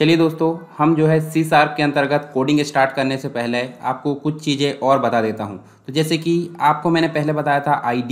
चलिए दोस्तों हम जो है सी शार्प के अंतर्गत कोडिंग स्टार्ट करने से पहले आपको कुछ चीज़ें और बता देता हूँ तो जैसे कि आपको मैंने पहले बताया था आई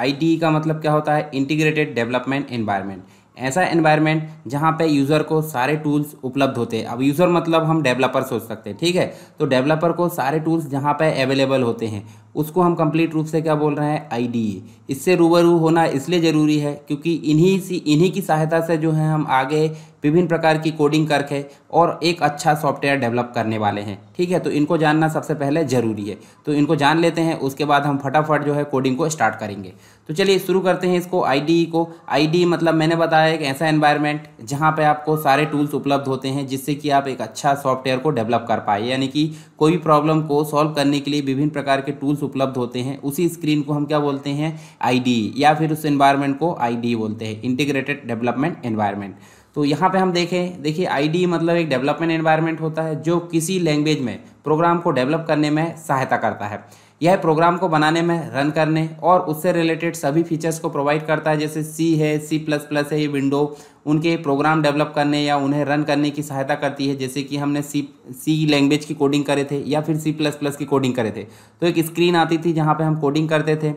आई e। e का मतलब क्या होता है इंटीग्रेटेड डेवलपमेंट एनवायरनमेंट ऐसा एनवायरनमेंट जहाँ पे यूज़र को सारे टूल्स उपलब्ध होते हैं अब यूज़र मतलब हम डेवलपर सोच सकते हैं ठीक है तो डेवलपर को सारे टूल्स जहाँ पे अवेलेबल होते हैं उसको हम कंप्लीट रूप से क्या बोल रहे हैं आईडीई e. इससे रूबरू होना इसलिए ज़रूरी है क्योंकि इन्हीं सी इन्हीं की सहायता से जो है हम आगे विभिन्न प्रकार की कोडिंग करके और एक अच्छा सॉफ्टवेयर डेवलप करने वाले हैं ठीक है तो इनको जानना सबसे पहले ज़रूरी है तो इनको जान लेते हैं उसके बाद हम फटाफट जो है कोडिंग को स्टार्ट करेंगे तो चलिए शुरू करते हैं इसको आई e को आई e मतलब मैंने बताया एक ऐसा एन्वायरमेंट जहाँ पर आपको सारे टूल्स उपलब्ध होते हैं जिससे कि आप एक अच्छा सॉफ्टवेयर को डेवलप कर पाए यानी कि कोई भी प्रॉब्लम को सॉल्व करने के लिए विभिन्न प्रकार के टूल्स उपलब्ध होते हैं उसी स्क्रीन को हम क्या बोलते हैं आई या फिर उस एनवायरमेंट को आई बोलते हैं इंटीग्रेटेड डेवलपमेंट एनवायरमेंट तो यहाँ पे हम देखें देखिए आई मतलब एक डेवलपमेंट एनवायरमेंट होता है जो किसी लैंग्वेज में प्रोग्राम को डेवलप करने में सहायता करता है यह प्रोग्राम को बनाने में रन करने और उससे रिलेटेड सभी फीचर्स को प्रोवाइड करता है जैसे सी है सी प्लस प्लस है ये विंडो उनके प्रोग्राम डेवलप करने या उन्हें रन करने की सहायता करती है जैसे कि हमने सी सी लैंग्वेज की कोडिंग करे थे या फिर सी प्लस प्लस की कोडिंग करे थे तो एक स्क्रीन आती थी जहाँ पर हम कोडिंग करते थे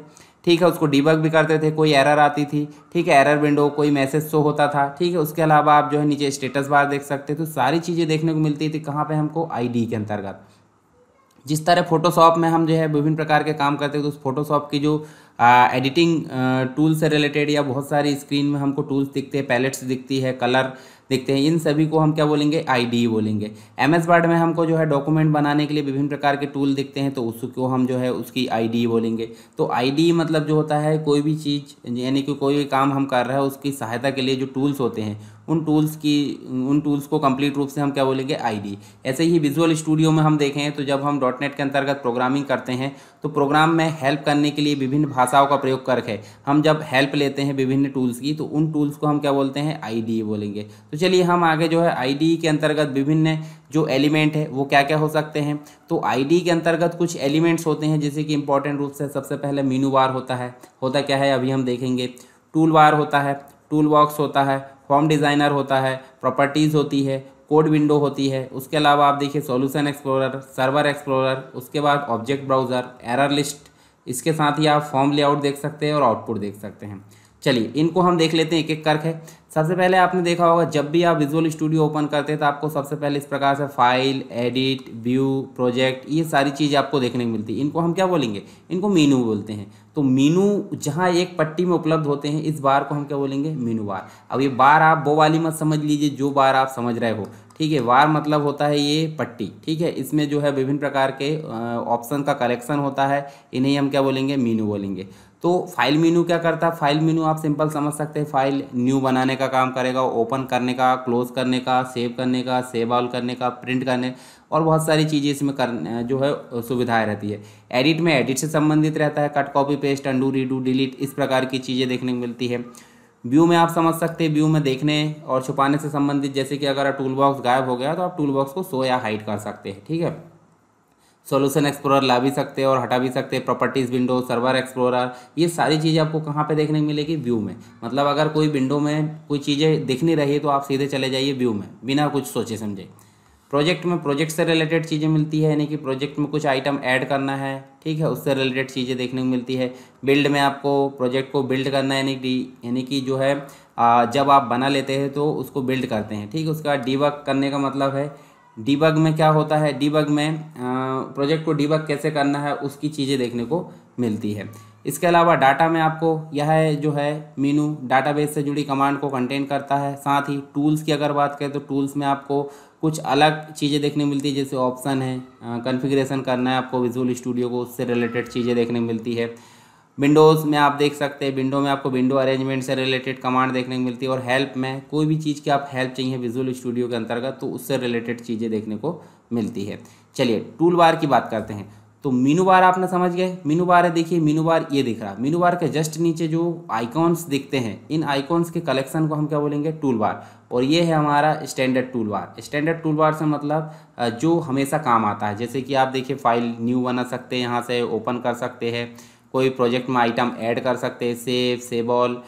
ठीक है उसको डिबग भी करते थे कोई एरर आती थी ठीक है एरर विंडो कोई मैसेज शो होता था ठीक है उसके अलावा आप जो है नीचे स्टेटस बार देख सकते थे तो सारी चीज़ें देखने को मिलती थी कहाँ पे हमको आईडी के अंतर्गत जिस तरह फोटोशॉप में हम जो है विभिन्न प्रकार के काम करते हैं तो उस फोटोशॉप की जो आ, एडिटिंग टूल से रिलेटेड या बहुत सारी स्क्रीन में हमको टूल्स दिखते हैं पैलेट्स दिखती है कलर दिखते हैं इन सभी को हम क्या बोलेंगे आई बोलेंगे एम एस वर्ड में हमको जो है डॉक्यूमेंट बनाने के लिए विभिन्न प्रकार के टूल दिखते हैं तो उसको हम जो है उसकी आई बोलेंगे तो आई मतलब जो होता है कोई भी चीज़ यानी कि कोई भी काम हम कर रहे हैं उसकी सहायता के लिए जो टूल्स होते हैं उन टूल्स की उन टूल्स को कंप्लीट रूप से हम क्या बोलेंगे आईडी ऐसे ही विजुअल स्टूडियो में हम देखें तो जब हम डॉट नेट के अंतर्गत प्रोग्रामिंग करते हैं तो प्रोग्राम में हेल्प करने के लिए विभिन्न भाषाओं का प्रयोग करके हम जब हेल्प लेते हैं विभिन्न टूल्स की तो उन टूल्स को हम क्या बोलते हैं आई बोलेंगे तो चलिए हम आगे जो है आई के अंतर्गत विभिन्न जो एलिमेंट है वो क्या क्या हो सकते हैं तो आई के अंतर्गत कुछ एलिमेंट्स होते हैं जैसे कि इंपॉर्टेंट रूप से सबसे पहले मीनू बार होता है होता क्या है अभी हम देखेंगे टूल बार होता है टूल बॉक्स होता है फॉर्म डिज़ाइनर होता है प्रॉपर्टीज़ होती है कोड विंडो होती है उसके अलावा आप देखिए सॉल्यूशन एक्सप्लोरर सर्वर एक्सप्लोरर उसके बाद ऑब्जेक्ट ब्राउज़र एरर लिस्ट इसके साथ ही आप फॉर्म लेआउट देख सकते हैं और आउटपुट देख सकते हैं चलिए इनको हम देख लेते हैं एक एक करके सबसे पहले आपने देखा होगा जब भी आप विजुअल स्टूडियो ओपन करते हैं तो आपको सबसे पहले इस प्रकार से फाइल एडिट व्यू प्रोजेक्ट ये सारी चीज़ आपको देखने को मिलती है इनको हम क्या बोलेंगे इनको मीनू बोलते हैं तो मीनू जहाँ एक पट्टी में उपलब्ध होते हैं इस बार को हम क्या बोलेंगे मीनू बार अब ये बार आप वो वाली मत समझ लीजिए जो बार आप समझ रहे हो ठीक है वार मतलब होता है ये पट्टी ठीक है इसमें जो है विभिन्न प्रकार के ऑप्शन का कलेक्शन होता है इन्हें हम क्या बोलेंगे मीनू बोलेंगे तो फाइल मीनू क्या करता है फाइल मीनू आप सिंपल समझ सकते हैं फाइल न्यू बनाने का काम करेगा ओपन करने का क्लोज करने का सेव करने का सेव ऑल करने का प्रिंट करने और बहुत सारी चीज़ें इसमें कर जो है सुविधाएं रहती है एडिट में एडिट से संबंधित रहता है cut copy paste undo redo delete इस प्रकार की चीज़ें देखने को मिलती है व्यू में आप समझ सकते हैं व्यू में देखने और छुपाने से संबंधित जैसे कि अगर टूल बॉक्स गायब हो गया तो आप टूल बॉक्स को सो या हाइड कर सकते हैं ठीक है सॉल्यूशन एक्सप्लोरर ला भी सकते हैं और हटा भी सकते हैं प्रॉपर्टीज़ विंडो सर्वर एक्सप्लोरर ये सारी चीज़ें आपको कहाँ पे देखने को मिलेगी व्यू में मतलब अगर कोई विंडो में कोई चीज़ें दिख नहीं रही है तो आप सीधे चले जाइए व्यू में बिना कुछ सोचे समझे प्रोजेक्ट में प्रोजेक्ट से रिलेटेड चीज़ें मिलती है यानी कि प्रोजेक्ट में कुछ आइटम ऐड करना है ठीक है उससे रिलेटेड चीज़ें देखने को मिलती है बिल्ड में आपको प्रोजेक्ट को बिल्ड करना है यानी कि यानी कि जो है जब आप बना लेते हैं तो उसको बिल्ड करते हैं ठीक है उसका डीवर्क करने का मतलब है डीबग में क्या होता है डीबग में प्रोजेक्ट को डीबग कैसे करना है उसकी चीज़ें देखने को मिलती है इसके अलावा डाटा में आपको यह जो है मीनू डाटाबेस से जुड़ी कमांड को कंटेन करता है साथ ही टूल्स की अगर बात करें तो टूल्स में आपको कुछ अलग चीज़ें देखने मिलती है जैसे ऑप्शन है कॉन्फ़िगरेशन करना है आपको विजुअल स्टूडियो को उससे रिलेटेड चीज़ें देखने मिलती है विंडोज़ में आप देख सकते हैं विंडो में आपको विंडो अरेंजमेंट से रिलेटेड कमांड देखने को मिलती है और हेल्प में कोई भी चीज़ की आप हेल्प चाहिए विजुअल स्टूडियो के अंतर्गत तो उससे रिलेटेड चीज़ें देखने को मिलती है चलिए टूल बार की बात करते हैं तो मीनू बार आपने समझ गए मीनू बार है देखिए मीनू बार ये दिख रहा है मीनू बार के जस्ट नीचे जो आइकॉन्स दिखते हैं इन आइकॉन्स के कलेक्शन को हम क्या बोलेंगे टूल बार और ये है हमारा standard tool bar standard tool bar से मतलब जो हमेशा काम आता है जैसे कि आप देखिए फाइल न्यू बना सकते हैं यहाँ से ओपन कर सकते हैं कोई प्रोजेक्ट में आइटम ऐड कर सकते हैं सेव सेबॉल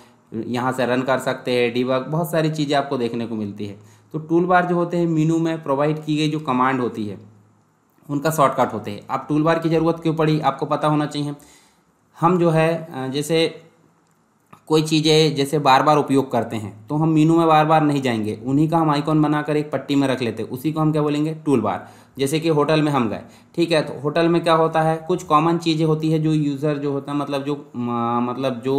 यहाँ से रन कर सकते हैं डिबग बहुत सारी चीज़ें आपको देखने को मिलती है तो टूल बार जो होते हैं मीनू में प्रोवाइड की गई जो कमांड होती है उनका शॉर्टकट होते हैं आप टूल बार की ज़रूरत क्यों पड़ी आपको पता होना चाहिए हम जो है जैसे कोई चीज़ें जैसे बार बार उपयोग करते हैं तो हम मीनू में बार बार नहीं जाएंगे उन्हीं का हम आइकॉन बनाकर एक पट्टी में रख लेते हैं उसी को हम क्या बोलेंगे टूल बार जैसे कि होटल में हम गए ठीक है तो होटल में क्या होता है कुछ कॉमन चीज़ें होती है जो यूज़र जो होता है मतलब जो मतलब जो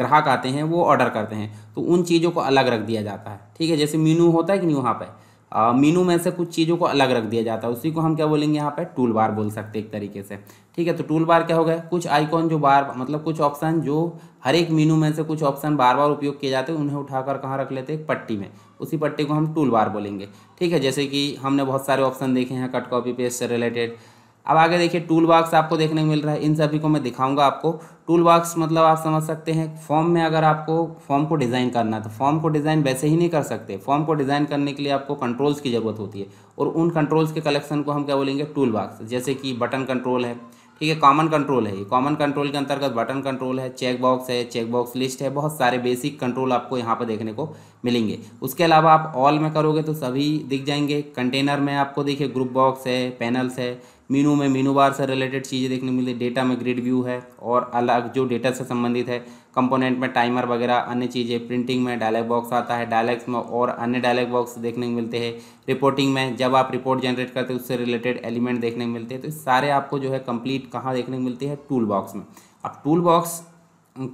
ग्राहक आते हैं वो ऑर्डर करते हैं तो उन चीज़ों को अलग रख दिया जाता है ठीक है जैसे मीनू होता है कि नहीं वहाँ पर मीनू में से कुछ चीज़ों को अलग रख दिया जाता है उसी को हम क्या बोलेंगे यहाँ पर टूल बार बोल सकते एक तरीके से ठीक है तो टूल बार क्या हो गया कुछ आइकॉन जो बार मतलब कुछ ऑप्शन जो हर एक मीनू में से कुछ ऑप्शन बार बार उपयोग किए जाते हैं उन्हें उठाकर कहाँ रख लेते हैं पट्टी में उसी पट्टी को हम टूल बार बोलेंगे ठीक है जैसे कि हमने बहुत सारे ऑप्शन देखे हैं कट कॉपी पेस्ट से रिलेटेड अब आगे देखिए टूल बॉक्स आपको देखने को मिल रहा है इन सभी को मैं दिखाऊंगा आपको टूल बॉक्स मतलब आप समझ सकते हैं फॉर्म में अगर आपको फॉर्म को डिज़ाइन करना है तो फॉर्म को डिज़ाइन वैसे ही नहीं कर सकते फॉर्म को डिज़ाइन करने के लिए आपको कंट्रोल्स की ज़रूरत होती है और उन कंट्रोल्स के कलेक्शन को हम क्या बोलेंगे टूल बॉक्स जैसे कि बटन कंट्रोल है ठीक है कॉमन कंट्रोल है ये कॉमन कंट्रोल के अंतर्गत बटन कंट्रोल है चेकबॉक्स है चेकबॉक्स लिस्ट है बहुत सारे बेसिक कंट्रोल आपको यहाँ पर देखने को मिलेंगे उसके अलावा आप ऑल में करोगे तो सभी दिख जाएंगे कंटेनर में आपको देखिए ग्रुप बॉक्स है पैनल्स है मीनू में मीनू बार से रिलेटेड चीज़ें देखने मिली डेटा में ग्रिड व्यू है और अलग जो डेटा से संबंधित है कंपोनेंट में टाइमर वगैरह अन्य चीज़ें प्रिंटिंग में डायलॉग बॉक्स आता है डायलॉग्स में और अन्य डायलॉग बॉक्स देखने को मिलते हैं रिपोर्टिंग में जब आप रिपोर्ट जनरेट करते हैं उससे रिलेटेड एलिमेंट देखने को मिलते हैं तो सारे आपको जो है कंप्लीट कहाँ देखने को मिलते हैं टूल बॉक्स में अब टूल बॉक्स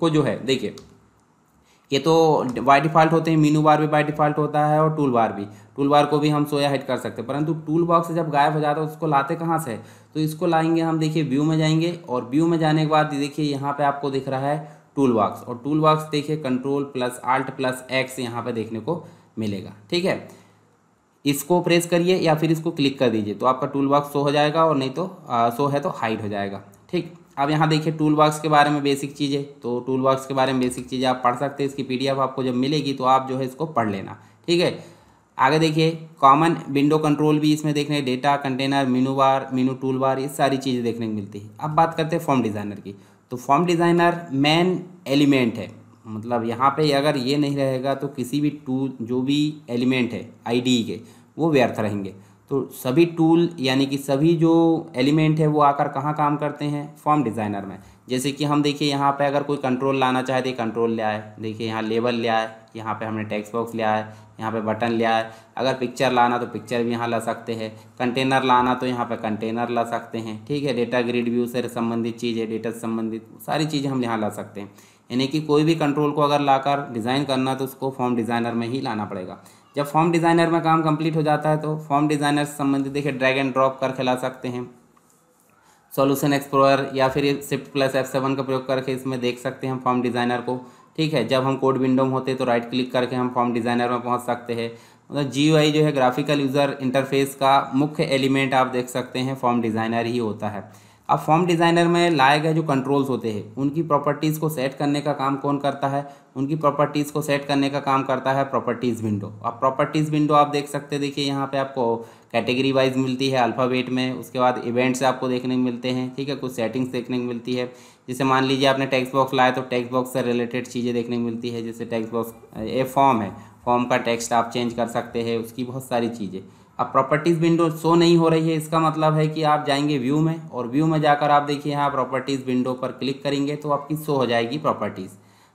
को जो है देखिए ये तो बाई डिफ़ॉल्ट होते हैं मीनू बार भी बाय डिफ़ॉल्ट होता है और टूल बार भी टूल बार को भी हम सोया हिट कर सकते हैं परंतु टूल बॉक्स जब गायब हो जाता है उसको लाते कहाँ से तो इसको लाएंगे हम देखिए व्यू में जाएंगे और व्यू में जाने के बाद देखिए यहाँ पे आपको दिख रहा है टूल बॉक्स और टूल बॉक्स देखिए control plus alt plus X यहाँ पर देखने को मिलेगा ठीक है इसको प्रेस करिए या फिर इसको क्लिक कर दीजिए तो आपका टूल बॉक्स शो हो जाएगा और नहीं तो आ, शो है तो हाइड हो जाएगा ठीक अब यहाँ देखिए टूल बॉक्स के बारे में बेसिक चीज़ें तो टूल बॉक्स के बारे में बेसिक चीज़ें आप पढ़ सकते हैं इसकी पीडीएफ आपको जब मिलेगी तो आप जो है इसको पढ़ लेना ठीक है आगे देखिए कॉमन विंडो कंट्रोल भी इसमें देखने data container menu bar menu tool bar ये सारी चीज़ें देखने को मिलती है अब बात करते हैं फॉर्म डिज़ाइनर की तो फॉर्म डिज़ाइनर मेन एलिमेंट है मतलब यहाँ पे अगर ये नहीं रहेगा तो किसी भी टू जो भी एलिमेंट है आईडी e के वो व्यर्थ रहेंगे तो सभी टूल यानी कि सभी जो एलिमेंट है वो आकर कहाँ काम करते हैं फॉर्म डिज़ाइनर में जैसे कि हम देखिए यहाँ पे अगर कोई कंट्रोल लाना चाहे तो कंट्रोल ले आए देखिए यहाँ लेबल ले आए यहाँ पे हमने टेक्स्ट बॉक्स ले आए यहाँ पे बटन ले आए अगर पिक्चर लाना तो पिक्चर भी यहाँ ला सकते हैं कंटेनर लाना तो यहाँ पे कंटेनर ला सकते हैं ठीक है डेटा ग्रिड व्यू से संबंधित चीज़ है डेटा से संबंधित सारी चीज़ें हम यहाँ ला सकते हैं यानी कि कोई भी कंट्रोल को अगर लाकर डिज़ाइन करना तो उसको फॉर्म डिज़ाइनर में ही लाना पड़ेगा जब फॉर्म डिज़ाइनर में काम कंप्लीट हो जाता है तो फॉर्म डिज़ाइनर से संबंधित देखिए ड्रैग एंड ड्रॉप कर खिला सकते हैं सॉल्यूशन एक्सप्लोरर या फिर शिफ्ट प्लस एफ सेवन का प्रयोग करके इसमें देख सकते हैं फॉर्म डिज़ाइनर को ठीक है जब हम कोड विंडो में होते तो राइट क्लिक करके हम फॉर्म डिज़ाइनर में पहुंच सकते हैं मतलब जी जो है ग्राफिकल यूज़र इंटरफेस का मुख्य एलिमेंट आप देख सकते हैं फॉर्म डिज़ाइनर ही होता है अब फॉर्म डिज़ाइनर में लाए गए जो कंट्रोल्स होते हैं उनकी प्रॉपर्टीज़ को सेट करने का काम कौन करता है उनकी प्रॉपर्टीज़ को सेट करने का काम करता है प्रॉपर्टीज़ विंडो अब प्रॉपर्टीज़ विंडो आप देख सकते हैं देखिए यहाँ पे आपको कैटेगरी वाइज मिलती है अल्फ़ाबेट में उसके बाद इवेंट्स आपको देखने को मिलते हैं ठीक है कुछ सेटिंग्स देखने को मिलती है जैसे मान लीजिए आपने टेक्स्ट बॉक्स लाया तो टेक्स्ट बॉक्स से रिलेटेड चीज़ें देखने को मिलती है जैसे टेक्स्ट बॉक्स ए फॉर्म है फॉर्म का टेक्स्ट आप चेंज कर सकते हैं उसकी बहुत सारी चीज़ें अब प्रॉपर्टीज़ विंडो शो नहीं हो रही है इसका मतलब है कि आप जाएंगे व्यू में और व्यू में जाकर आप देखिए यहाँ प्रॉपर्टीज़ विंडो पर क्लिक करेंगे तो आपकी शो हो जाएगी प्रॉपर्टीज़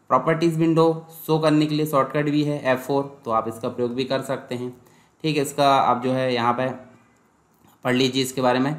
प्रॉपर्टीज़ विंडो शो करने के लिए शॉर्टकट भी है एफ फोर तो आप इसका प्रयोग भी कर सकते हैं ठीक है इसका आप जो है यहाँ पर पढ़ लीजिए इसके बारे में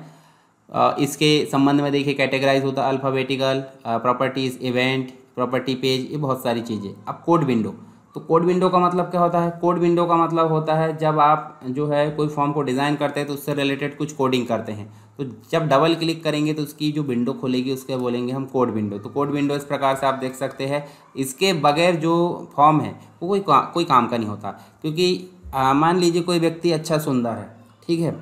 इसके संबंध में देखिए कैटेगराइज होता है alphabetical properties event property page ये बहुत सारी चीज़ें अब कोड विंडो तो कोड विंडो का मतलब क्या होता है कोड विंडो का मतलब होता है जब आप जो है कोई फॉर्म को डिज़ाइन करते हैं तो उससे रिलेटेड कुछ कोडिंग करते हैं तो जब डबल क्लिक करेंगे तो उसकी जो विंडो खुलेगी उसके बोलेंगे हम कोड विंडो तो कोड विंडो इस प्रकार से आप देख सकते हैं इसके बगैर जो फॉर्म है वो कोई का, कोई काम का नहीं होता क्योंकि मान लीजिए कोई व्यक्ति अच्छा सुंदर है ठीक है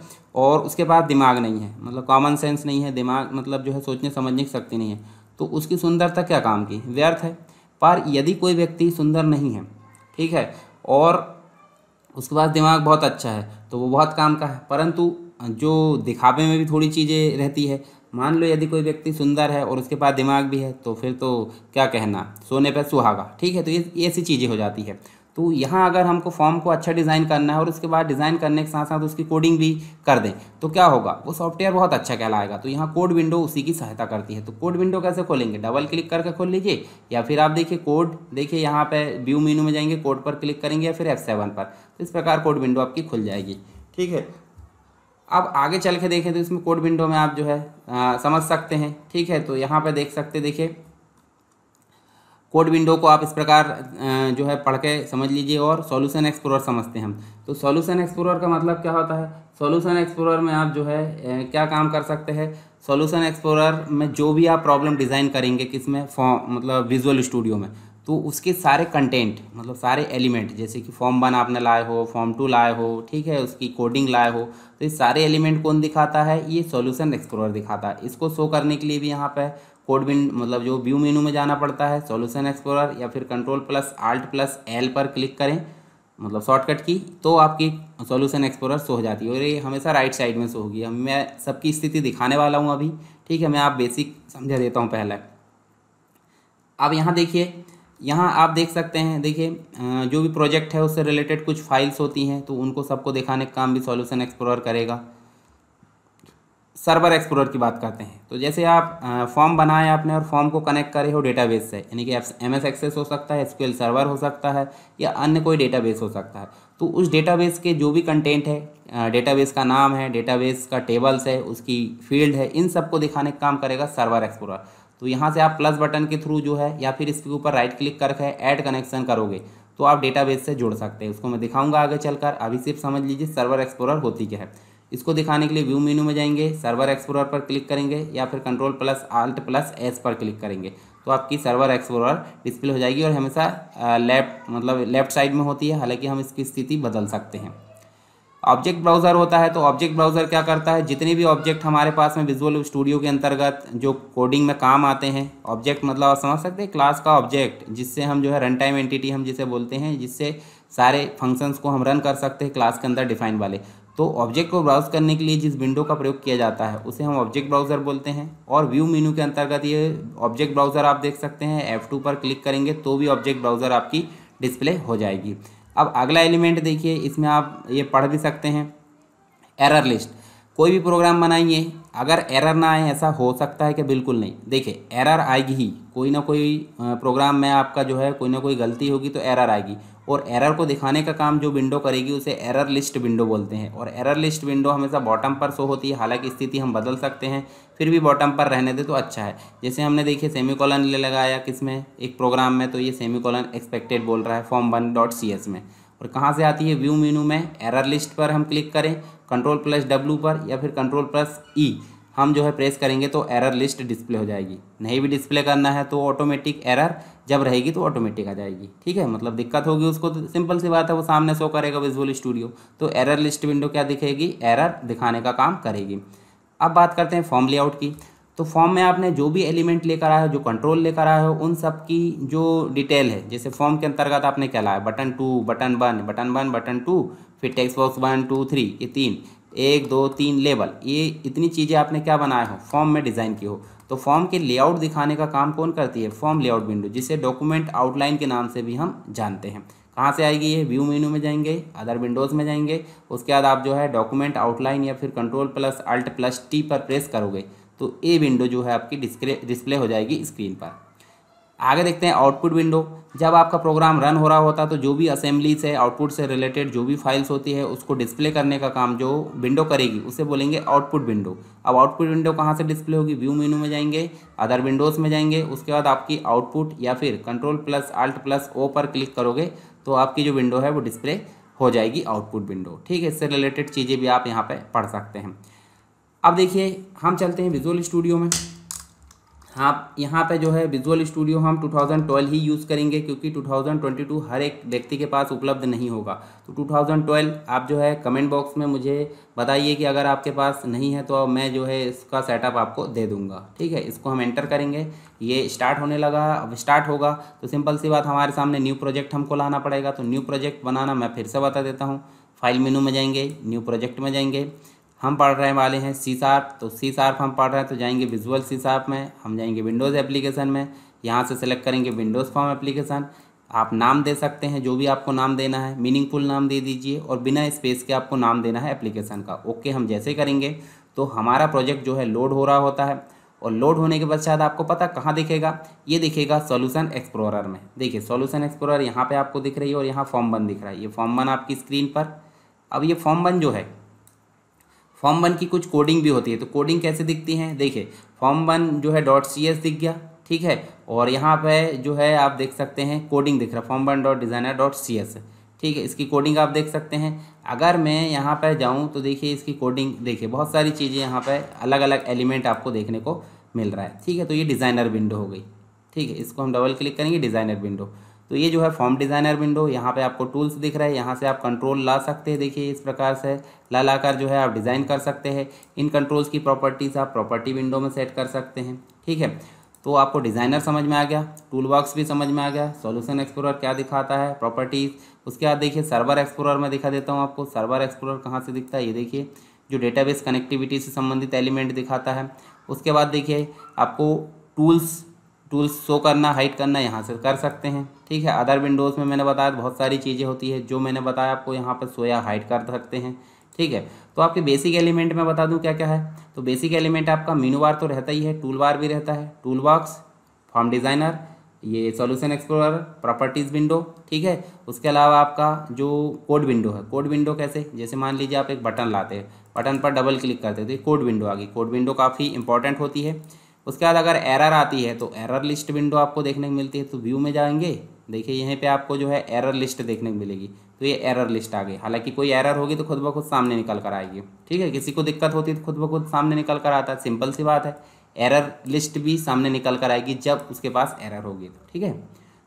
और उसके पास दिमाग नहीं है मतलब कॉमन सेंस नहीं है दिमाग मतलब जो है सोचने समझने की शक्ति नहीं है तो उसकी सुंदरता क्या काम की व्यर्थ है पर यदि कोई व्यक्ति सुंदर नहीं है ठीक है और उसके बाद दिमाग बहुत अच्छा है तो वो बहुत काम का है परंतु जो दिखावे में भी थोड़ी चीज़ें रहती है मान लो यदि कोई व्यक्ति सुंदर है और उसके पास दिमाग भी है तो फिर तो क्या कहना सोने पर सुहागा ठीक है तो ये ऐसी चीज़ें हो जाती है तो यहाँ अगर हमको फॉर्म को अच्छा डिज़ाइन करना है और उसके बाद डिज़ाइन करने के साथ साथ उसकी कोडिंग भी कर दें तो क्या होगा वो सॉफ्टवेयर बहुत अच्छा कहलाएगा तो यहाँ कोड विंडो उसी की सहायता करती है तो कोड विंडो कैसे खोलेंगे डबल क्लिक करके खोल लीजिए या फिर आप देखिए कोड देखिए यहाँ पर व्यू मीनू में जाएंगे कोड पर क्लिक करेंगे या फिर एफ सेवन पर तो इस प्रकार कोड विंडो आपकी खुल जाएगी ठीक है अब आगे चल के देखें तो इसमें कोड विंडो में आप जो है समझ सकते हैं ठीक है तो यहाँ पर देख सकते देखिए कोड विंडो को आप इस प्रकार जो है पढ़ के समझ लीजिए और सॉल्यूशन एक्सप्लोरर समझते हैं हम तो सॉल्यूशन एक्सप्लोरर का मतलब क्या होता है सॉल्यूशन एक्सप्लोरर में आप जो है क्या काम कर सकते हैं सॉल्यूशन एक्सप्लोरर में जो भी आप प्रॉब्लम डिज़ाइन करेंगे किसमें फॉर्म मतलब विजुअल स्टूडियो में तो उसके सारे कंटेंट मतलब सारे एलिमेंट जैसे कि फॉर्म वन आपने लाए हो फॉर्म टू लाए हो ठीक है उसकी कोडिंग लाए हो तो ये सारे एलिमेंट कौन दिखाता है ये सॉल्यूशन एक्सप्लोरर दिखाता है इसको शो करने के लिए भी यहाँ पर कोड बिन मतलब जो व्यू मेनू में जाना पड़ता है सॉल्यूशन एक्सप्लोरर या फिर control plus alt plus L पर क्लिक करें मतलब शॉर्टकट की तो आपकी सॉल्यूशन एक्सप्लोरर सो हो जाती है और ये हमेशा राइट साइड में सो होगी मैं सबकी स्थिति दिखाने वाला हूँ अभी ठीक है मैं आप बेसिक समझा देता हूँ पहले अब यहाँ देखिए यहाँ आप देख सकते हैं देखिए जो भी प्रोजेक्ट है उससे रिलेटेड कुछ फाइल्स होती हैं तो उनको सबको दिखाने का काम भी सॉल्यूशन एक्सप्लोरर करेगा सर्वर एक्सप्लोरर की बात करते हैं तो जैसे आप फॉर्म बनाए आपने और फॉर्म को कनेक्ट करे हो डेटाबेस से यानी कि एम एस एक्सेस हो सकता है एसक्यूएल सर्वर हो सकता है या अन्य कोई डेटाबेस हो सकता है तो उस डेटाबेस के जो भी कंटेंट है डेटाबेस का नाम है डेटाबेस का टेबल्स है उसकी फील्ड है इन सबको दिखाने का काम करेगा सर्वर एक्सप्लोरर तो यहाँ से आप प्लस बटन के थ्रू जो है या फिर इसके ऊपर राइट क्लिक करके ऐड कनेक्शन करोगे तो आप डेटाबेस से जुड़ सकते हैं उसको मैं दिखाऊंगा आगे चलकर अभी सिर्फ समझ लीजिए सर्वर एक्सप्लोरर होती क्या है इसको दिखाने के लिए व्यू मेनू में जाएंगे सर्वर एक्सप्लोरर पर क्लिक करेंगे या फिर control plus alt plus S पर क्लिक करेंगे तो आपकी सर्वर एक्सप्लोरर डिस्प्ले हो जाएगी और हमेशा लेफ्ट मतलब लेफ्ट साइड में होती है हालांकि हम इसकी स्थिति बदल सकते हैं ऑब्जेक्ट ब्राउज़र होता है तो ऑब्जेक्ट ब्राउज़र क्या करता है जितने भी ऑब्जेक्ट हमारे पास में विजुअल स्टूडियो के अंतर्गत जो कोडिंग में काम आते हैं ऑब्जेक्ट मतलब आप समझ सकते हैं क्लास का ऑब्जेक्ट जिससे हम जो है रन टाइम एंटिटी हम जिसे बोलते हैं जिससे सारे फंक्शंस को हम रन कर सकते हैं क्लास के अंदर डिफाइन वाले तो ऑब्जेक्ट को ब्राउज करने के लिए जिस विंडो का प्रयोग किया जाता है उसे हम ऑब्जेक्ट ब्राउज़र बोलते हैं और व्यू मीनू के अंतर्गत ये ऑब्जेक्ट ब्राउज़र आप देख सकते हैं टू पर क्लिक करेंगे तो भी ऑब्जेक्ट ब्राउज़र आपकी डिस्प्ले हो जाएगी अब अगला एलिमेंट देखिए इसमें आप ये पढ़ भी सकते हैं एरर लिस्ट कोई भी प्रोग्राम बनाइए अगर एरर ना आए ऐसा हो सकता है कि बिल्कुल नहीं देखिए एरर आएगी ही कोई ना कोई प्रोग्राम में आपका जो है कोई ना कोई गलती होगी तो एरर आएगी और एरर को दिखाने का काम जो विंडो करेगी उसे एरर लिस्ट विंडो बोलते हैं और एरर लिस्ट विंडो हमेशा बॉटम पर शो होती है हालांकि स्थिति हम बदल सकते हैं फिर भी बॉटम पर रहने दे तो अच्छा है जैसे हमने देखिए सेमी कॉलन ले लगाया किस में एक प्रोग्राम में तो ये सेमी कॉलन एक्सपेक्टेड बोल रहा है फॉर्म वन डॉट सी एस में और कहाँ से आती है व्यू मीनू में एरर लिस्ट पर हम क्लिक करें कंट्रोल प्लस डब्लू पर या फिर कंट्रोल प्लस ई e. हम जो है प्रेस करेंगे तो एरर लिस्ट डिस्प्ले हो जाएगी नहीं भी डिस्प्ले करना है तो ऑटोमेटिक एरर जब रहेगी तो ऑटोमेटिक आ जाएगी ठीक है मतलब दिक्कत होगी उसको तो सिंपल सी बात है वो सामने शो करेगा विजुअल स्टूडियो तो एरर लिस्ट विंडो क्या दिखेगी एरर दिखाने का काम करेगी अब बात करते हैं फॉर्म लेआउट की तो फॉर्म में आपने जो भी एलिमेंट लेकर आया हो जो कंट्रोल लेकर आया हो उन सब की जो डिटेल है जैसे फॉर्म के अंतर्गत आपने क्या लाया button two button one button one button two फिर text box one two three ये तीन एक दो तीन लेवल ये इतनी चीज़ें आपने क्या बनाया हो फॉर्म में डिज़ाइन की हो तो फॉर्म के लेआउट दिखाने का काम कौन करती है फॉर्म लेआउट विंडो जिसे डॉक्यूमेंट आउटलाइन के नाम से भी हम जानते हैं कहाँ से आएगी ये व्यू मेन्यू में जाएंगे अदर विंडोज़ में जाएंगे उसके बाद आप जो है डॉक्यूमेंट आउटलाइन या फिर control plus alt plus T पर प्रेस करोगे तो ये विंडो जो है आपकी डिस्प्ले डिस्प्ले हो जाएगी स्क्रीन पर आगे देखते हैं आउटपुट विंडो जब आपका प्रोग्राम रन हो रहा होता है तो जो भी असेंबली से आउटपुट से रिलेटेड जो भी फाइल्स होती है उसको डिस्प्ले करने का काम जो विंडो करेगी उसे बोलेंगे आउटपुट विंडो अब आउटपुट विंडो कहाँ से डिस्प्ले होगी व्यू मेनू में जाएंगे अदर विंडोज़ में जाएंगे उसके बाद आपकी आउटपुट या फिर control plus alt plus O पर क्लिक करोगे तो आपकी जो विंडो है वो डिस्प्ले हो जाएगी आउटपुट विंडो ठीक है इससे रिलेटेड चीज़ें भी आप यहाँ पर पढ़ सकते हैं अब देखिए हम चलते हैं विजुअल स्टूडियो में हाँ यहाँ पे जो है विजुअल स्टूडियो हम 2012 ही यूज़ करेंगे क्योंकि 2022 हर एक व्यक्ति के पास उपलब्ध नहीं होगा तो 2012 आप जो है कमेंट बॉक्स में मुझे बताइए कि अगर आपके पास नहीं है तो मैं जो है इसका सेटअप आपको दे दूंगा ठीक है इसको हम एंटर करेंगे ये स्टार्ट होने लगा अब स्टार्ट होगा तो सिंपल सी बात हमारे सामने न्यू प्रोजेक्ट हमको लाना पड़ेगा तो न्यू प्रोजेक्ट बनाना मैं फिर से बता देता हूँ फाइल मेनू में जाएंगे न्यू प्रोजेक्ट में जाएंगे हम पढ़ रहे वाले हैं सी शार्प तो सी शार्प हम पढ़ रहे हैं तो जाएंगे विजुअल सी शार्प में हम जाएंगे विंडोज़ एप्लीकेशन में यहाँ से सेलेक्ट करेंगे विंडोज़ फॉर्म एप्लीकेशन आप नाम दे सकते हैं जो भी आपको नाम देना है मीनिंगफुल नाम दे दीजिए और बिना स्पेस के आपको नाम देना है एप्लीकेशन का ओके हम जैसे करेंगे तो हमारा प्रोजेक्ट जो है लोड हो रहा होता है और लोड होने के बाद शायद आपको पता कहाँ दिखेगा ये दिखेगा सॉल्यूशन एक्सप्लोरर में देखिए सॉल्यूशन एक्सप्लोरर यहाँ पे आपको दिख रही है और यहाँ फॉर्म बन दिख रहा है ये फॉर्म बन आपकी स्क्रीन पर अब ये फॉर्म बन जो है फॉर्म वन की कुछ कोडिंग भी होती है तो कोडिंग कैसे दिखती है देखिए फॉर्म वन जो है डॉट सी एस दिख गया ठीक है और यहाँ पे जो है आप देख सकते हैं कोडिंग दिख रहा है form one dot designer dot सी एस ठीक है इसकी कोडिंग आप देख सकते हैं अगर मैं यहाँ पर जाऊँ तो देखिए इसकी कोडिंग देखिए बहुत सारी चीज़ें यहाँ पर अलग अलग एलिमेंट आपको देखने को मिल रहा है ठीक है तो ये डिज़ाइनर विंडो हो गई ठीक है इसको हम डबल क्लिक करेंगे डिज़ाइनर विंडो तो ये जो है फॉर्म डिज़ाइनर विंडो यहाँ पे आपको टूल्स दिख रहा है यहाँ से आप कंट्रोल ला सकते हैं देखिए इस प्रकार से ला आकार जो है आप डिज़ाइन कर सकते हैं इन कंट्रोल्स की प्रॉपर्टीज़ आप प्रॉपर्टी विंडो में सेट कर सकते हैं ठीक है तो आपको डिज़ाइनर समझ में आ गया टूल बॉक्स भी समझ में आ गया सॉल्यूशन एक्सप्लोरर क्या दिखाता है प्रॉपर्टीज़ उसके बाद देखिए सर्वर एक्सप्लोरर में दिखा देता हूँ आपको सर्वर एक्सप्लोरर कहाँ से दिखता है ये देखिए जो डेटाबेस कनेक्टिविटी से संबंधित एलिमेंट दिखाता है उसके बाद देखिए आपको टूल्स टूल्स शो करना हाइट करना यहाँ से कर सकते हैं ठीक है अदर विंडोज़ में मैंने बताया बहुत सारी चीज़ें होती है जो मैंने बताया आपको यहाँ पर सोया हाइट कर सकते हैं ठीक है तो आपके बेसिक एलिमेंट में बता दूँ क्या क्या है तो बेसिक एलिमेंट आपका मीनू बार तो रहता ही है टूल बार भी रहता है टूल बॉक्स फॉर्म डिज़ाइनर ये सॉल्यूशन एक्सप्लोरर प्रॉपर्टीज़ विंडो ठीक है उसके अलावा आपका जो कोड विंडो है कोड विंडो कैसे जैसे मान लीजिए आप एक बटन लाते हैं बटन पर डबल क्लिक करते हैं तो ये कोड विंडो आ गई कोड विंडो काफ़ी इंपॉर्टेंट होती है उसके बाद अगर एरर आती है तो एरर लिस्ट विंडो आपको देखने को मिलती है तो व्यू में जाएंगे देखिए यहीं पे आपको जो है एरर लिस्ट देखने को मिलेगी तो ये एरर लिस्ट आ गई हालांकि कोई एरर होगी तो खुद ब खुद सामने निकल कर आएगी ठीक है किसी को दिक्कत होती है तो खुद ब खुद सामने निकल कर आता है सिंपल सी बात है एरर लिस्ट भी सामने निकल कर आएगी जब उसके पास एरर होगी तो ठीक है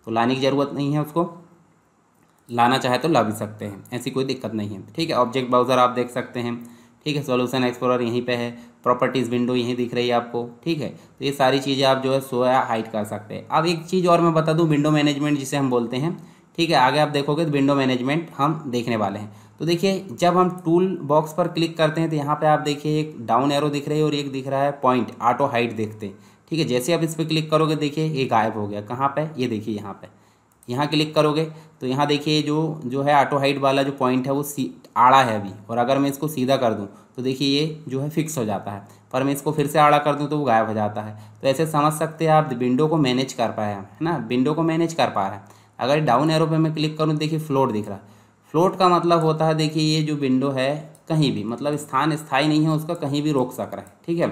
तो लाने की ज़रूरत नहीं है उसको लाना चाहे तो ला भी सकते हैं ऐसी कोई दिक्कत नहीं है ठीक है ऑब्जेक्ट ब्राउज़र आप देख सकते हैं ठीक है सोल्यूशन एक्सप्लोर यहीं पे है प्रॉपर्टीज़ विंडो यहीं दिख रही है आपको ठीक है तो ये सारी चीज़ें आप जो है सो या हाइट कर सकते हैं अब एक चीज़ और मैं बता दूँ विंडो मैनेजमेंट जिसे हम बोलते हैं ठीक है आगे आप देखोगे तो विंडो मैनेजमेंट हम देखने वाले हैं तो देखिए जब हम टूल बॉक्स पर क्लिक करते हैं तो यहाँ पर आप देखिए एक डाउन एरो दिख रही है और एक दिख रहा है पॉइंट ऑटो हाइट देखते हैं ठीक है जैसे आप इस पर क्लिक करोगे देखिए ये गायब हो गया कहाँ पर ये देखिए यहाँ पर यहाँ क्लिक करोगे तो यहाँ देखिए जो जो है ऑटो हाइट वाला जो पॉइंट है वो सी आड़ा है अभी और अगर मैं इसको सीधा कर दूँ तो देखिए ये जो है फिक्स हो जाता है पर मैं इसको फिर से आड़ा कर दूँ तो वो गायब हो जाता है तो ऐसे समझ सकते हैं आप विंडो को मैनेज कर पाए हैं है ना विंडो को मैनेज कर पा रहा है अगर डाउन एरो पे मैं क्लिक करूँ देखिए फ्लोट दिख रहा है फ्लोट का मतलब होता है देखिए ये जो विंडो है कहीं भी मतलब स्थान स्थायी नहीं है उसका कहीं भी रोक सक रहा है ठीक है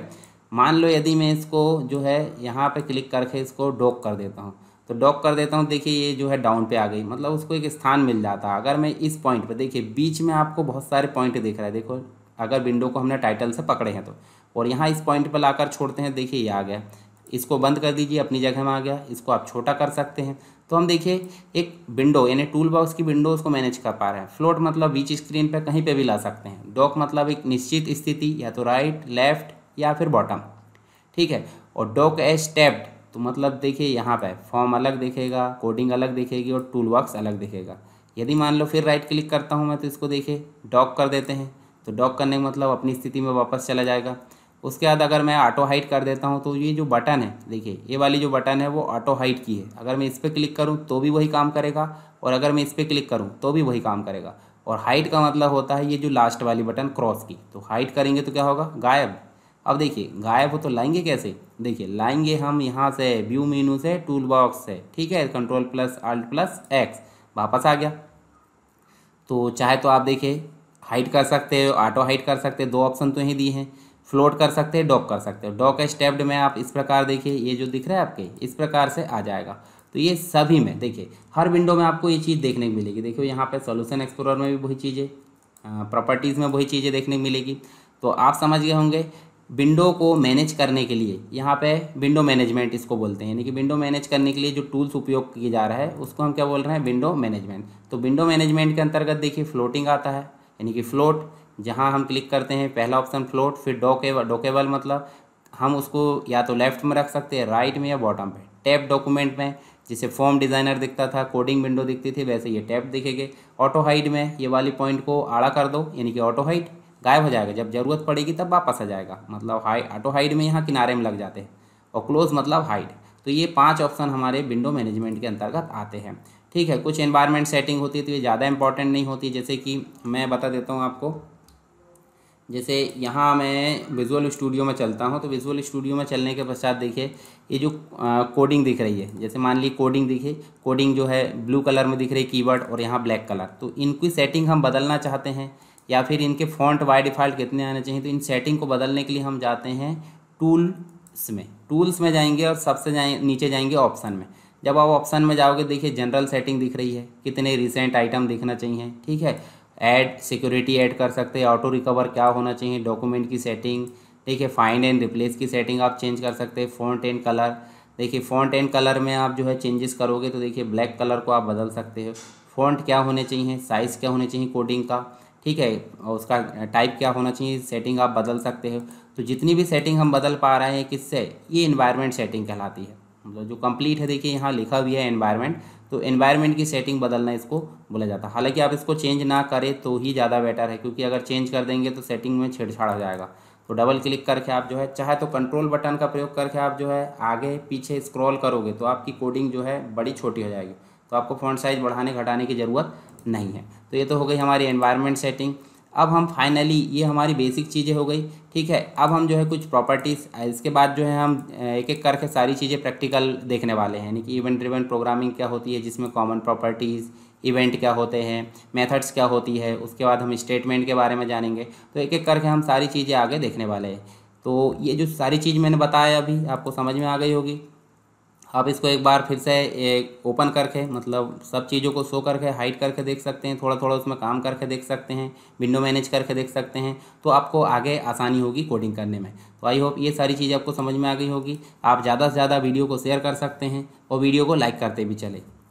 मान लो यदि मैं इसको जो है यहाँ पर क्लिक करके इसको डॉक कर देता हूँ तो डॉक कर देता हूँ देखिए ये जो है डाउन पे आ गई मतलब उसको एक स्थान मिल जाता है अगर मैं इस पॉइंट पर देखिए बीच में आपको बहुत सारे पॉइंट दिख रहा है देखो अगर विंडो को हमने टाइटल से पकड़े हैं तो और यहाँ इस पॉइंट पर ला छोड़ते हैं देखिए ये आ गया इसको बंद कर दीजिए अपनी जगह में आ गया इसको आप छोटा कर सकते हैं तो हम देखिए एक विंडो यानी टूल बॉक्स की विंडो उसको मैनेज कर पा रहे हैं फ्लोट मतलब बीच स्क्रीन पर कहीं पर भी ला सकते हैं डॉक मतलब एक निश्चित स्थिति या तो राइट लेफ्ट या फिर बॉटम ठीक है और डॉक एज टैप्ड तो मतलब देखिए यहाँ पे फॉर्म अलग दिखेगा कोडिंग अलग दिखेगी और टूल वर्क अलग दिखेगा यदि मान लो फिर राइट क्लिक करता हूँ मैं तो इसको देखिए डॉक कर देते हैं तो डॉक करने का मतलब अपनी स्थिति में वापस चला जाएगा उसके बाद अगर मैं ऑटो हाइट कर देता हूँ तो ये जो बटन है देखिए ये वाली जो बटन है वो ऑटो हाइट की है अगर मैं इस पर क्लिक करूँ तो भी वही काम करेगा और अगर मैं इस पर क्लिक करूँ तो भी वही काम करेगा और हाइट का मतलब होता है ये जो लास्ट वाली बटन क्रॉस की तो हाइट करेंगे तो क्या होगा गायब अब देखिए गायब हो तो लाएंगे कैसे देखिए लाएंगे हम यहाँ से व्यू मीनू से टूल बॉक्स से ठीक है control plus alt plus X वापस आ गया तो चाहे तो आप देखिए हाइट कर सकते हो ऑटो हाइट कर सकते दो ऑप्शन तो यहीं दिए हैं फ्लोट कर सकते हैं डॉक कर सकते हैं डॉक स्टेप्ड में आप इस प्रकार देखिए ये जो दिख रहा है आपके इस प्रकार से आ जाएगा तो ये सभी में देखिए हर विंडो में आपको ये चीज़ देखने को मिलेगी देखिए यहाँ पे सोल्यूशन एक्सप्लोरर में भी वही चीज़ें प्रॉपर्टीज़ में वही चीज़ें देखने को मिलेगी तो आप समझ गए होंगे विंडो को मैनेज करने के लिए यहाँ पे विंडो मैनेजमेंट इसको बोलते हैं यानी कि विंडो मैनेज करने के लिए जो टूल्स उपयोग किए जा रहा है उसको हम क्या बोल रहे हैं विंडो मैनेजमेंट तो विंडो मैनेजमेंट के अंतर्गत देखिए फ्लोटिंग आता है यानी कि फ्लोट जहाँ हम क्लिक करते हैं पहला ऑप्शन फ्लोट फिर डोकेबल डोकेबल मतलब हम उसको या तो लेफ्ट में रख सकते हैं राइट में या बॉटम पर टैप डॉक्यूमेंट में जिसे फॉर्म डिज़ाइनर दिखता था कोडिंग विंडो दिखती थी वैसे ये टैप दिखेंगे ऑटो हाइट में ये वाली पॉइंट को आड़ा कर दो यानी कि ऑटो हाइट गायब हो जाएगा जब ज़रूरत पड़ेगी तब वापस आ जाएगा मतलब हाई ऑटो हाइड में यहाँ किनारे में लग जाते हैं और क्लोज मतलब हाइड तो ये पांच ऑप्शन हमारे विंडो मैनेजमेंट के अंतर्गत आते हैं ठीक है कुछ एनवायरनमेंट सेटिंग होती है तो ये ज़्यादा इंपॉर्टेंट नहीं होती जैसे कि मैं बता देता हूँ आपको जैसे यहाँ मैं विजुअल स्टूडियो में चलता हूँ तो विजुअल स्टूडियो में चलने के पश्चात देखिए ये जो आ, कोडिंग दिख रही है जैसे मान ली कोडिंग दिखे कोडिंग जो है ब्लू कलर में दिख रही कीवर्ड और यहाँ ब्लैक कलर तो इनकी सेटिंग हम बदलना चाहते हैं या फिर इनके फॉन्ट बाई डिफ़ॉल्ट कितने आने चाहिए तो इन सेटिंग को बदलने के लिए हम जाते हैं टूल्स में टूल्स में जाएंगे और सबसे जाए नीचे जाएंगे ऑप्शन में जब आप ऑप्शन में जाओगे देखिए जनरल सेटिंग दिख रही है कितने रिसेंट आइटम दिखना चाहिए ठीक है ऐड सिक्योरिटी ऐड कर सकते हैं ऑटो रिकवर क्या होना चाहिए डॉक्यूमेंट की सेटिंग देखिए फाइंड एंड रिप्लेस की सेटिंग आप चेंज कर सकते हैं फॉन्ट एंड कलर देखिए फॉन्ट एंड कलर में आप जो है चेंजेस करोगे तो देखिए ब्लैक कलर को आप बदल सकते हो फॉन्ट क्या होने चाहिए साइज़ क्या होने चाहिए कोडिंग का ठीक है और उसका टाइप क्या होना चाहिए सेटिंग आप बदल सकते हो तो जितनी भी सेटिंग हम बदल पा रहे हैं किससे ये इन्वायरमेंट सेटिंग कहलाती है मतलब जो कंप्लीट है देखिए यहाँ लिखा भी है इन्वायरमेंट तो इन्वायरमेंट की सेटिंग बदलना इसको बोला जाता है हालांकि आप इसको चेंज ना करें तो ही ज़्यादा बेटर है क्योंकि अगर चेंज कर देंगे तो सेटिंग में छेड़छाड़ हो जाएगा तो डबल क्लिक करके आप जो है चाहे तो कंट्रोल बटन का प्रयोग करके आप जो है आगे पीछे स्क्रॉल करोगे तो आपकी कोडिंग जो है बड़ी छोटी हो जाएगी तो आपको फ्रंट साइज़ बढ़ाने घटाने की ज़रूरत नहीं है तो ये तो हो गई हमारी एनवायरनमेंट सेटिंग अब हम फाइनली ये हमारी बेसिक चीज़ें हो गई ठीक है अब हम जो है कुछ प्रॉपर्टीज़ इसके बाद जो है हम एक एक करके सारी चीज़ें प्रैक्टिकल देखने वाले हैं यानी कि इवेंट ड्रिवन प्रोग्रामिंग क्या होती है जिसमें कॉमन प्रॉपर्टीज़ इवेंट क्या होते हैं मेथड्स क्या होती है उसके बाद हम स्टेटमेंट के बारे में जानेंगे तो एक एक करके हम सारी चीज़ें आगे देखने वाले हैं तो ये जो सारी चीज़ मैंने बताया अभी आपको समझ में आ गई होगी आप इसको एक बार फिर से एक ओपन करके मतलब सब चीज़ों को शो करके हाइड करके देख सकते हैं थोड़ा थोड़ा उसमें काम करके देख सकते हैं विंडो मैनेज करके देख सकते हैं तो आपको आगे आसानी होगी कोडिंग करने में तो आई होप ये सारी चीज़ आपको समझ में आ गई होगी आप ज़्यादा से ज़्यादा वीडियो को शेयर कर सकते हैं और वीडियो को लाइक करते भी चले